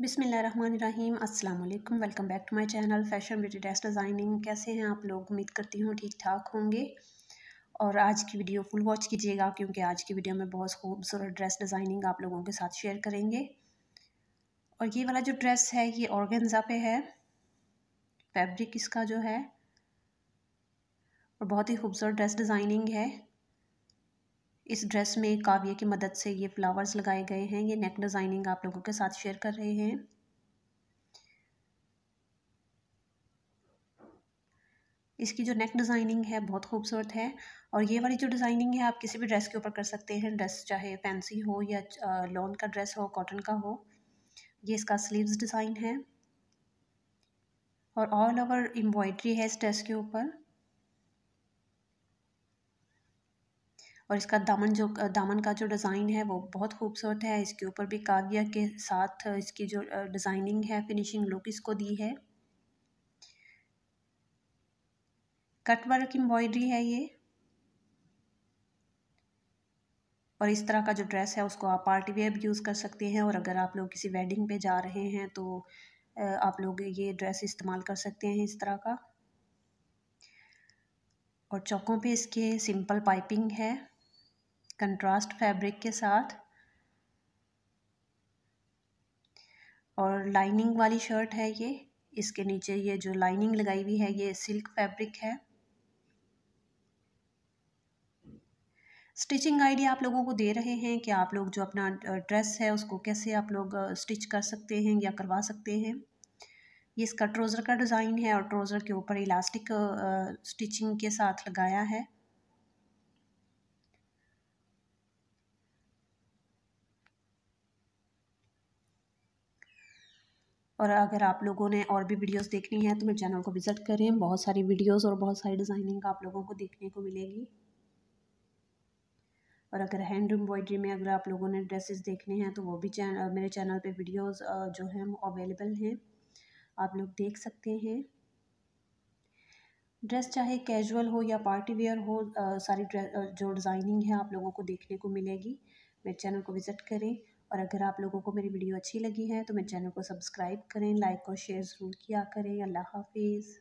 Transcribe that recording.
बिसमीम वालेकुम welcome back to my channel fashion beauty test designing कैसे हैं आप लोग उम्मीद करती हूँ ठीक ठाक होंगे और आज की वीडियो फुल वॉच कीजिएगा क्योंकि आज की वीडियो में बहुत खूबसूरत ड्रेस डिज़ाइनिंग आप लोगों के साथ शेयर करेंगे और ये वाला जो ड्रेस है ये ऑर्गेन्ज़ा पे है फैब्रिक इसका जो है और बहुत ही खूबसूरत ड्रेस डिज़ाइनिंग है इस ड्रेस में काव्य की मदद से ये फ्लावर्स लगाए गए हैं ये नेक डिज़ाइनिंग आप लोगों के साथ शेयर कर रहे हैं इसकी जो नेक डिज़ाइनिंग है बहुत खूबसूरत है और ये वाली जो डिज़ाइनिंग है आप किसी भी ड्रेस के ऊपर कर सकते हैं ड्रेस चाहे फैंसी हो या लॉन का ड्रेस हो कॉटन का हो ये इसका स्लीव्स डिज़ाइन है और ऑल ओवर एम्ब्रॉयड्री है इस ड्रेस के ऊपर और इसका दामन जो दामन का जो डिज़ाइन है वो बहुत खूबसूरत है इसके ऊपर भी काव्या के साथ इसकी जो डिज़ाइनिंग है फिनिशिंग लुक इसको दी है कट वर्क एम्ब्रॉयडरी है ये और इस तरह का जो ड्रेस है उसको आप पार्टी वेयर भी यूज़ कर सकते हैं और अगर आप लोग किसी वेडिंग पे जा रहे हैं तो आप लोग ये ड्रेस इस्तेमाल कर सकते हैं इस तरह का और चौकों पे इसके सिंपल पाइपिंग है कंट्रास्ट फैब्रिक के साथ और लाइनिंग वाली शर्ट है ये इसके नीचे ये जो लाइनिंग लगाई हुई है ये सिल्क फैब्रिक है स्टिचिंग आइडिया आप लोगों को दे रहे हैं कि आप लोग जो अपना ड्रेस है उसको कैसे आप लोग स्टिच कर सकते हैं या करवा सकते हैं ये इसका ट्रोज़र का डिज़ाइन है और ट्रोज़र के ऊपर इलास्टिक स्टिचिंग के साथ लगाया है और अगर आप लोगों ने और भी वीडियोस देखनी है तो मेरे चैनल को विज़िट करें बहुत सारी वीडियोस और बहुत सारी डिज़ाइनिंग आप लोगों को देखने को मिलेगी और अगर हैंड एम्ब्रॉयडरी में अगर आप लोगों ने ड्रेसेस देखने हैं तो वो भी चैनल मेरे चैनल पे वीडियोस जो हैं वो अवेलेबल हैं आप लोग देख सकते हैं ड्रेस चाहे कैजुअल हो या पार्टी वेयर हो आ, सारी ड्रेस जो डिज़ाइनिंग है आप लोगों को देखने को मिलेगी मेरे चैनल को विज़िट करें और अगर आप लोगों को मेरी वीडियो अच्छी लगी है तो मेरे चैनल को सब्सक्राइब करें लाइक और शेयर ज़रूर किया करें अल्लाह हाफिज़